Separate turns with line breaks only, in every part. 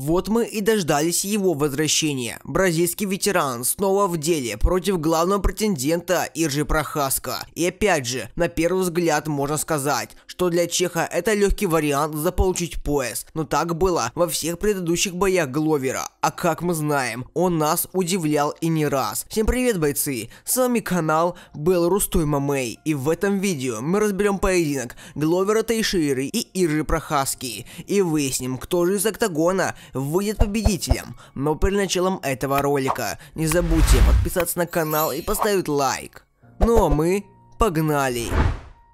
Вот мы и дождались его возвращения. Бразильский ветеран снова в деле против главного претендента Иржи Прохаска. И опять же, на первый взгляд можно сказать, что для Чеха это легкий вариант заполучить пояс. Но так было во всех предыдущих боях Гловера. А как мы знаем, он нас удивлял и не раз. Всем привет, бойцы! С вами канал был Рустой Мамей. И в этом видео мы разберем поединок Гловера Тайширы и Иржи Прохаски. И выясним, кто же из октагона выйдет победителем. Но перед началом этого ролика не забудьте подписаться на канал и поставить лайк. Ну а мы погнали!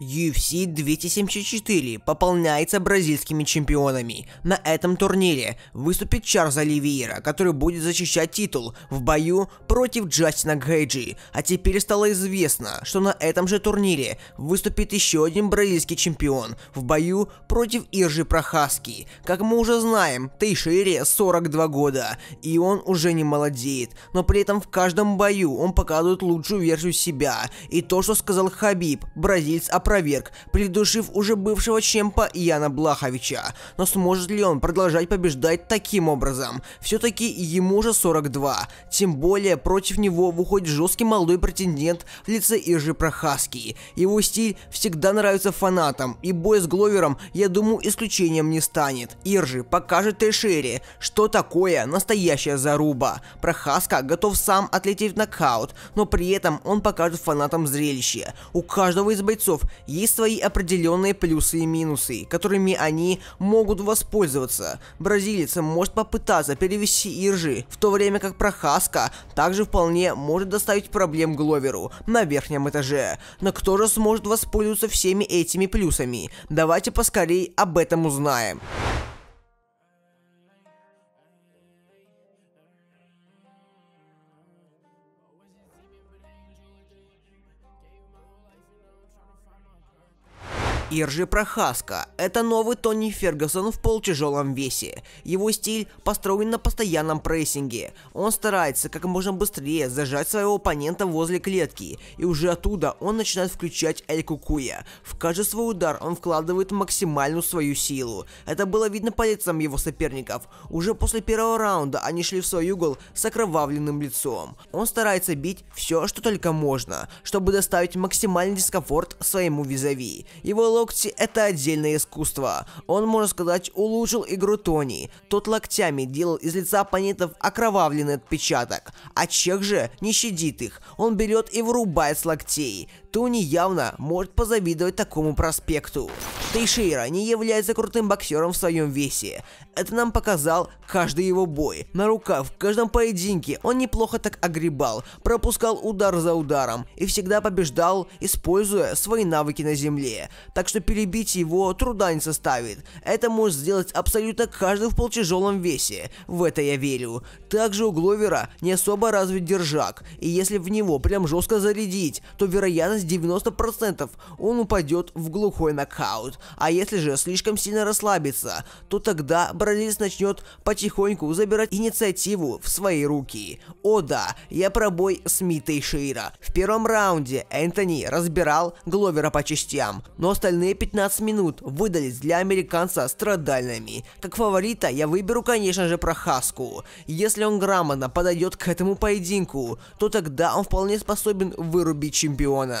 UFC 274 пополняется бразильскими чемпионами. На этом турнире выступит Чарльз Оливейра, который будет защищать титул в бою против Джастина Гейджи. А теперь стало известно, что на этом же турнире выступит еще один бразильский чемпион в бою против Иржи Прохаски. Как мы уже знаем, Тейшире 42 года, и он уже не молодеет, но при этом в каждом бою он показывает лучшую версию себя. И то, что сказал Хабиб, бразильц о опроверг, придушив уже бывшего чемпа Яна Блаховича. Но сможет ли он продолжать побеждать таким образом? Все-таки ему уже 42. Тем более против него выходит жесткий молодой претендент в лице Иржи Прохаски. Его стиль всегда нравится фанатам, и бой с Гловером, я думаю, исключением не станет. Иржи покажет Тейшере, что такое настоящая заруба. Прохаска готов сам отлететь в нокаут, но при этом он покажет фанатам зрелище. У каждого из бойцов есть свои определенные плюсы и минусы, которыми они могут воспользоваться. Бразилец может попытаться перевести Иржи, в то время как Прохаска также вполне может доставить проблем Гловеру на верхнем этаже. Но кто же сможет воспользоваться всеми этими плюсами? Давайте поскорее об этом узнаем. Иржи Прохаска – это новый Тони Фергюсон в полтяжелом весе. Его стиль построен на постоянном прессинге. Он старается как можно быстрее зажать своего оппонента возле клетки, и уже оттуда он начинает включать Эль Кукуя. В каждый свой удар он вкладывает максимальную свою силу. Это было видно по лицам его соперников. Уже после первого раунда они шли в свой угол с окровавленным лицом. Он старается бить все, что только можно, чтобы доставить максимальный дискомфорт своему визави. Его локти – это отдельное искусство. Он, можно сказать, улучшил игру Тони. Тот локтями делал из лица оппонентов окровавленный отпечаток, а Чех же не щадит их. Он берет и вырубает с локтей. Тони явно может позавидовать такому проспекту. Тейшейра не является крутым боксером в своем весе. Это нам показал каждый его бой. На руках в каждом поединке он неплохо так огребал, пропускал удар за ударом и всегда побеждал, используя свои навыки на земле. Так что перебить его труда не составит. Это может сделать абсолютно каждый в полтяжелом весе. В это я верю. Также у Гловера не особо развит держак, и если в него прям жестко зарядить, то вероятность с 90%, он упадет в глухой нокаут. А если же слишком сильно расслабится, то тогда боролец начнет потихоньку забирать инициативу в свои руки. О да, я про бой с Митой Шира. В первом раунде Энтони разбирал Гловера по частям, но остальные 15 минут выдались для американца страдальными. Как фаворита я выберу, конечно же, Прохаску. Если он грамотно подойдет к этому поединку, то тогда он вполне способен вырубить чемпиона.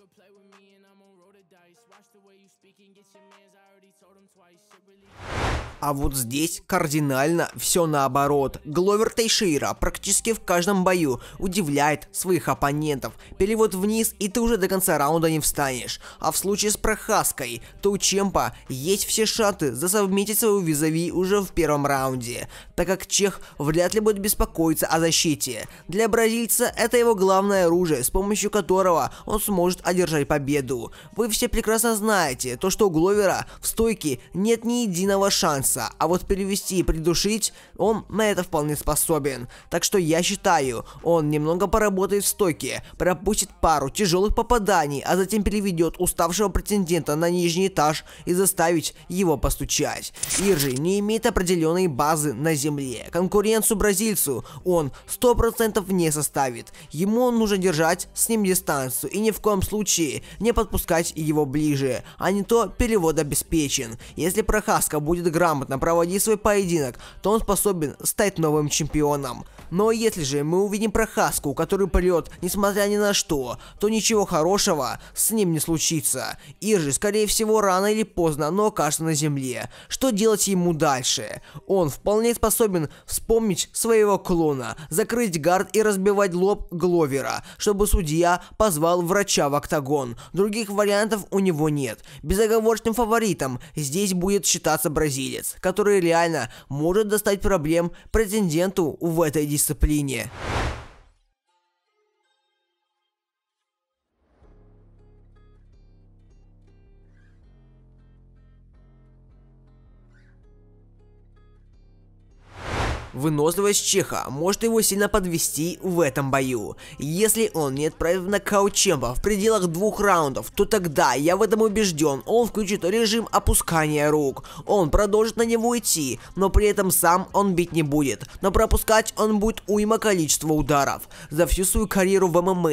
could play with me and I'm on roll the dice. Watch the way you speak and get your man's. I already told him twice. Shit really... А вот здесь кардинально все наоборот. Гловер Тейшира практически в каждом бою удивляет своих оппонентов. Перевод вниз и ты уже до конца раунда не встанешь. А в случае с Прохаской, то у Чемпа есть все шансы засовметить свою визави уже в первом раунде. Так как Чех вряд ли будет беспокоиться о защите. Для бразильца это его главное оружие, с помощью которого он сможет одержать победу. Вы все прекрасно знаете, то что у Гловера в стойке нет ни единого шанса, а вот перевести и придушить он на это вполне способен. Так что я считаю, он немного поработает в стойке, пропустит пару тяжелых попаданий, а затем переведет уставшего претендента на нижний этаж и заставить его постучать. Иржи не имеет определенной базы на земле. Конкуренцию бразильцу он 100% не составит. Ему нужно держать с ним дистанцию и ни в коем случае случае не подпускать его ближе, а не то перевод обеспечен. Если Прохаска будет грамотно проводить свой поединок, то он способен стать новым чемпионом. Но если же мы увидим Прохаску, который прет несмотря ни на что, то ничего хорошего с ним не случится. Иржи, скорее всего, рано или поздно, но окажется на земле. Что делать ему дальше? Он вполне способен вспомнить своего клона, закрыть гард и разбивать лоб Гловера, чтобы судья позвал врача в актер октагон. Других вариантов у него нет. Безоговорочным фаворитом здесь будет считаться бразилец, который реально может достать проблем претенденту в этой дисциплине. Выносливость Чеха может его сильно подвести в этом бою. Если он не отправит в нокаут Чемпа в пределах двух раундов, то тогда, я в этом убежден, он включит режим опускания рук. Он продолжит на него идти, но при этом сам он бить не будет. Но пропускать он будет уйма количества ударов. За всю свою карьеру в ММА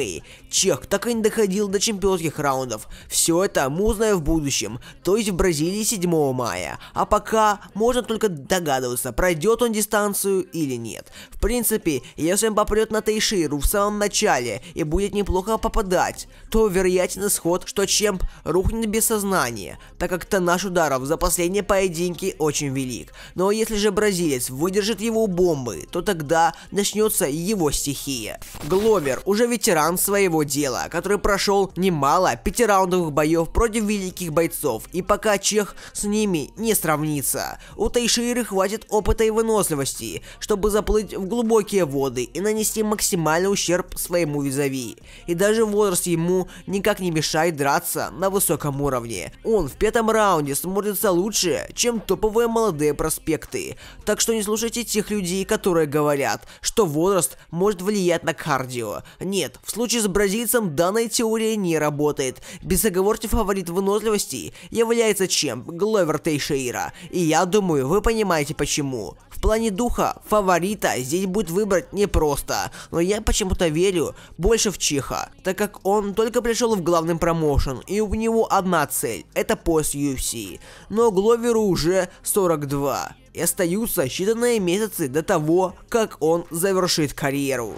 Чех так и не доходил до чемпионских раундов. Все это мы узнаем в будущем, то есть в Бразилии 7 мая. А пока можно только догадываться, пройдет он дистанцию локацию или нет. В принципе, если он попрет на Тейширу в самом начале и будет неплохо попадать, то вероятен исход, что Чемп рухнет без сознания, так как тоннаж ударов за последние поединки очень велик. Но если же бразилец выдержит его бомбы, то тогда начнется его стихия. Гловер уже ветеран своего дела, который прошел немало пятираундовых боев против великих бойцов, и пока Чех с ними не сравнится. У Тайширы хватит опыта и выносливости, чтобы заплыть в глубокие воды и нанести максимальный ущерб своему визави. И даже возраст ему никак не мешает драться на высоком уровне. Он в пятом раунде смотрится лучше, чем топовые молодые проспекты. Так что не слушайте тех людей, которые говорят, что возраст может влиять на кардио. Нет, в случае с бразильцем данная теория не работает. Безоговорчив фаворит выносливости является чем? Гловер Тейшейра. И я думаю, вы понимаете почему. В плане духа фаворита здесь будет выбрать непросто, но я почему-то верю больше в Чиха, так как он только пришел в главный промоушен, и у него одна цель – это пост UFC. Но Гловеру уже 42, и остаются считанные месяцы до того, как он завершит карьеру.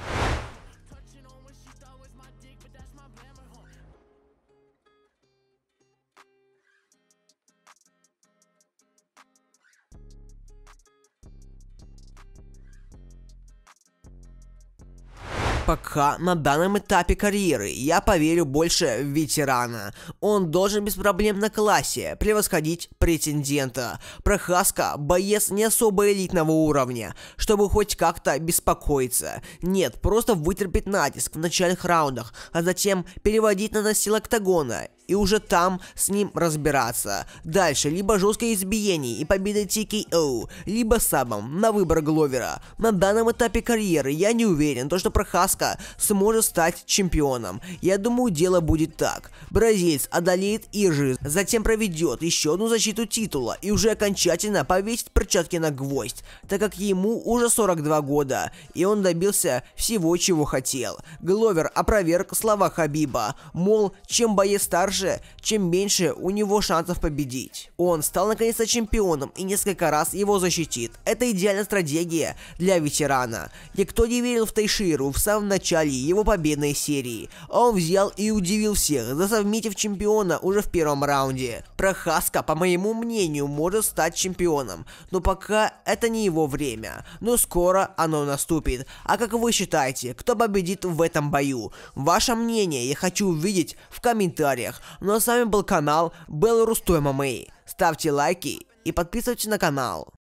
пока на данном этапе карьеры я поверю больше в ветерана. Он должен без проблем на классе превосходить претендента. Прохаска – боец не особо элитного уровня, чтобы хоть как-то беспокоиться. Нет, просто вытерпеть натиск в начальных раундах, а затем переводить на настил октагона и уже там с ним разбираться. Дальше, либо жесткое избиение и победа TKO, либо сабом, на выбор Гловера. На данном этапе карьеры я не уверен, то что Прохаска сможет стать чемпионом. Я думаю, дело будет так. Бразилец одолеет Иржи, затем проведет еще одну защиту титула и уже окончательно повесит перчатки на гвоздь, так как ему уже 42 года, и он добился всего, чего хотел. Гловер опроверг слова Хабиба, мол, чем боец старше, старше, чем меньше у него шансов победить. Он стал наконец-то чемпионом и несколько раз его защитит. Это идеальная стратегия для ветерана. Никто не верил в Тайширу в самом начале его победной серии. Он взял и удивил всех, засовмитив чемпиона уже в первом раунде. Прохаска, по моему мнению, может стать чемпионом, но пока это не его время. Но скоро оно наступит. А как вы считаете, кто победит в этом бою? Ваше мнение я хочу увидеть в комментариях. Ну а с вами был канал Белорус Той а Мамы. Ставьте лайки и подписывайтесь на канал.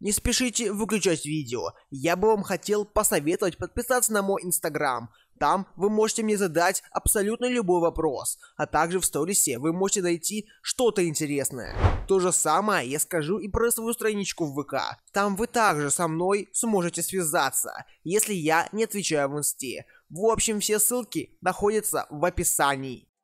Не спешите выключать видео. Я бы вам хотел посоветовать подписаться на мой инстаграм. Там вы можете мне задать абсолютно любой вопрос. А также в сторисе вы можете найти что-то интересное. То же самое я скажу и про свою страничку в ВК. Там вы также со мной сможете связаться, если я не отвечаю в инсте. В общем, все ссылки находятся в описании.